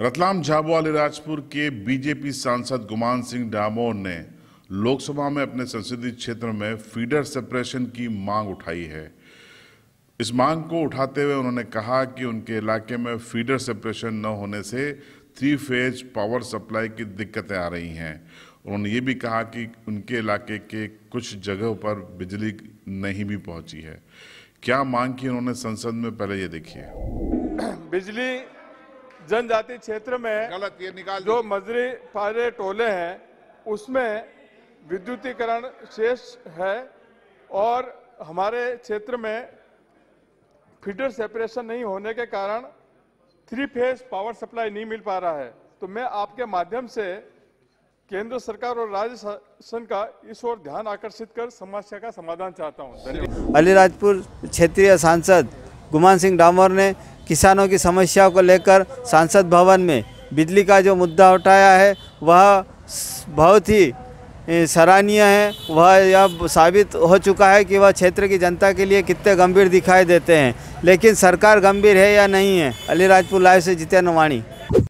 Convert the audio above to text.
रतलाम झाबुआ अलीराजपुर के बीजेपी सांसद गुमान सिंह डामोर ने लोकसभा में अपने संसदीय क्षेत्र में फीडर सेपरेशन की मांग उठाई है इस मांग को उठाते हुए उन्होंने कहा कि उनके इलाके में फीडर सेपरेशन न होने से थ्री फेज पावर सप्लाई की दिक्कतें आ रही हैं उन्होंने ये भी कहा कि उनके इलाके के कुछ जगह पर बिजली नहीं भी पहुंची है क्या मांग की उन्होंने संसद में पहले ये देखिए बिजली जनजाति क्षेत्र में गलत ये निकाल जो मजरी पारे टोले हैं उसमें विद्युतीकरण शेष है और हमारे क्षेत्र में फीडर सेपरेशन नहीं होने के कारण थ्री फेज पावर सप्लाई नहीं मिल पा रहा है तो मैं आपके माध्यम से केंद्र सरकार और राज्य शासन का इस ओर ध्यान आकर्षित कर समस्या का समाधान चाहता हूँ अलीराजपुर क्षेत्रीय सांसद गुमान सिंह डामर ने किसानों की समस्याओं को लेकर सांसद भवन में बिजली का जो मुद्दा उठाया है वह बहुत ही सराहनीय है वह यह साबित हो चुका है कि वह क्षेत्र की जनता के लिए कितने गंभीर दिखाई देते हैं लेकिन सरकार गंभीर है या नहीं है अलीराजपुर लाइव से जितेंद्र वाणी